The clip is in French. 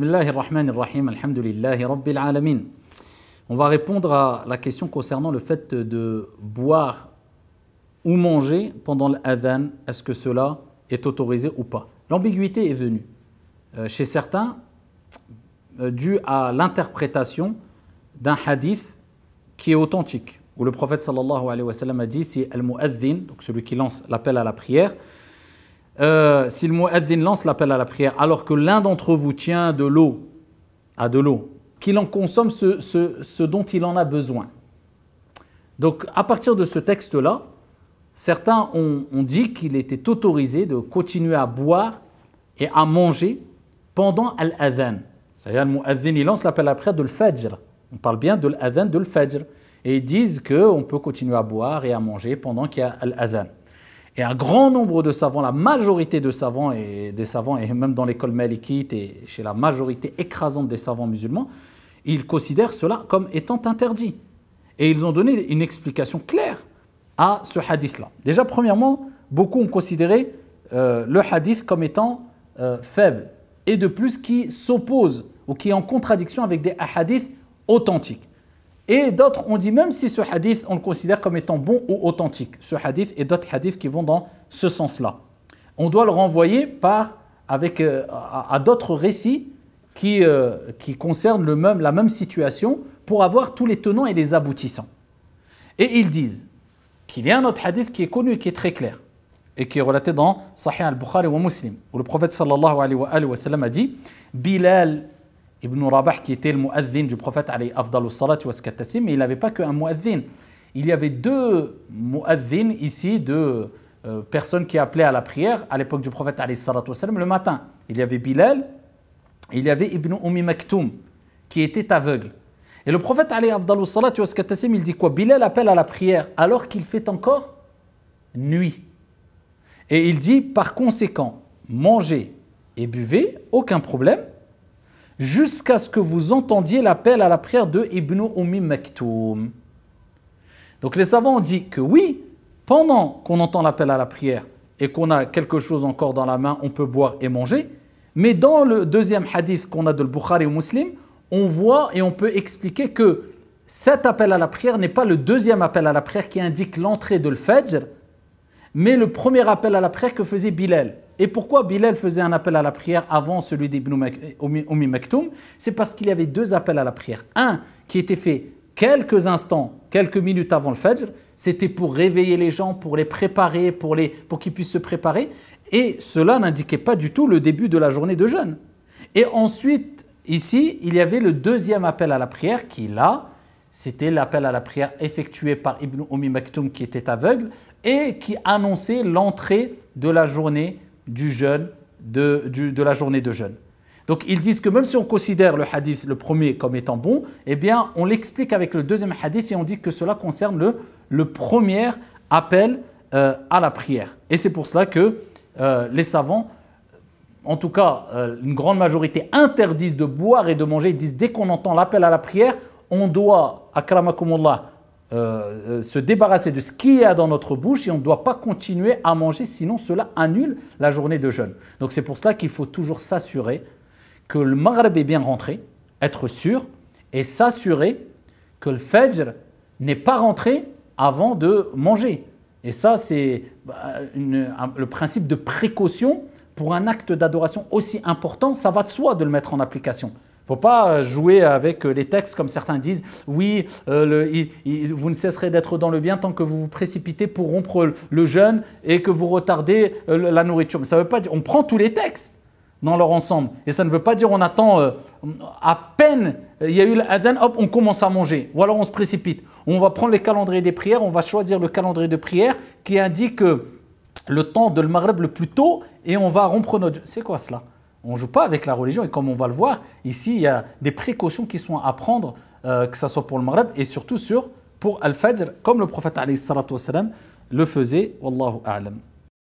On va répondre à la question concernant le fait de boire ou manger pendant l'adhan. Est-ce que cela est autorisé ou pas L'ambiguïté est venue euh, chez certains euh, dû due à l'interprétation d'un hadith qui est authentique, où le prophète sallallahu alayhi wa sallam a dit si al-mu'adhin, donc celui qui lance l'appel à la prière, euh, si le lance l'appel à la prière, alors que l'un d'entre vous tient de l'eau, à de l'eau, qu'il en consomme ce, dont il en a besoin. Donc à partir de ce texte-là, certains ont, dit qu'il était autorisé de continuer à boire et à manger pendant al cest C'est-à-dire le mot « il lance l'appel à la prière de l'fajr. On parle bien de l'adhan de l'fajr. Et ils disent qu'on peut continuer à boire et à manger pendant qu'il y a l'adhan. Et un grand nombre de savants, la majorité de savants et des savants, et même dans l'école malikite et chez la majorité écrasante des savants musulmans, ils considèrent cela comme étant interdit. Et ils ont donné une explication claire à ce hadith-là. Déjà, premièrement, beaucoup ont considéré euh, le hadith comme étant euh, faible, et de plus qui s'oppose ou qui est en contradiction avec des hadiths authentiques. Et d'autres ont dit même si ce hadith, on le considère comme étant bon ou authentique, ce hadith et d'autres hadiths qui vont dans ce sens-là. On doit le renvoyer par, avec, euh, à, d'autres récits qui, euh, qui concernent le même, la même situation pour avoir tous les tenants et les aboutissants. Et ils disent qu'il y a un autre hadith qui est connu et qui est très clair et qui est relaté dans Sahih al-Bukhari wa Muslim, où le prophète sallallahu alayhi wa, alayhi wa sallam a dit Bilal Ibn Rabah, qui était le muezzin du prophète, mais il n'avait pas qu'un muezzin Il y avait deux muazzins ici, deux euh, personnes qui appelaient à la prière à l'époque du prophète le matin. Il y avait Bilal, il y avait Ibn Umi Maktoum, qui était aveugle. Et le prophète il dit quoi Bilal appelle à la prière alors qu'il fait encore nuit. Et il dit par conséquent, mangez et buvez, aucun problème, jusqu'à ce que vous entendiez l'appel à la prière de Ibn Umi Maktoum. Donc les savants ont dit que oui, pendant qu'on entend l'appel à la prière et qu'on a quelque chose encore dans la main, on peut boire et manger. Mais dans le deuxième hadith qu'on a de Bukhari au Muslim, on voit et on peut expliquer que cet appel à la prière n'est pas le deuxième appel à la prière qui indique l'entrée de le mais le premier appel à la prière que faisait Bilal. Et pourquoi Bilal faisait un appel à la prière avant celui d'Ibn Umi Maktoum C'est parce qu'il y avait deux appels à la prière. Un qui était fait quelques instants, quelques minutes avant le Fajr, c'était pour réveiller les gens, pour les préparer, pour, les, pour qu'ils puissent se préparer. Et cela n'indiquait pas du tout le début de la journée de jeûne. Et ensuite, ici, il y avait le deuxième appel à la prière qui, là, c'était l'appel à la prière effectué par Ibn Umi Maktoum qui était aveugle et qui annonçait l'entrée de la journée du jeûne, de, la journée de jeûne. Donc ils disent que même si on considère le hadith, le premier, comme étant bon, eh bien on l'explique avec le deuxième hadith et on dit que cela concerne le, premier appel euh, à la prière. Et c'est pour cela que euh, les savants, en tout cas euh, une grande majorité, interdisent de boire et de manger. Ils disent dès qu'on entend l'appel à la prière, on doit, akramakumullah, euh, euh, se débarrasser de ce qu'il y a dans notre bouche et on ne doit pas continuer à manger, sinon cela annule la journée de jeûne. Donc c'est pour cela qu'il faut toujours s'assurer que le Maghreb est bien rentré, être sûr, et s'assurer que le Fajr n'est pas rentré avant de manger. Et ça, c'est bah, le principe de précaution pour un acte d'adoration aussi important, ça va de soi de le mettre en application faut pas euh, jouer avec euh, les textes comme certains disent. Oui, euh, vous ne cesserez d'être dans le bien tant que vous vous précipitez pour rompre le jeûne et que vous retardez la nourriture. Mais ça veut pas dire on prend tous les textes dans leur ensemble et ça ne veut pas dire on attend à peine il y a eu l'Aden, hop, on commence à manger ou alors on se précipite. On va prendre les calendriers des prières, on va choisir le calendrier de prière qui indique le temps de le Maghreb le plus tôt et on va rompre notre jeûne. C'est quoi cela on ne joue pas avec la religion. Et comme on va le voir, ici, il y a des précautions qui sont à prendre, euh, que ce soit pour le Maghreb et surtout sur, pour Al-Fajr, comme le prophète salam le faisait. Wallahu a'lam.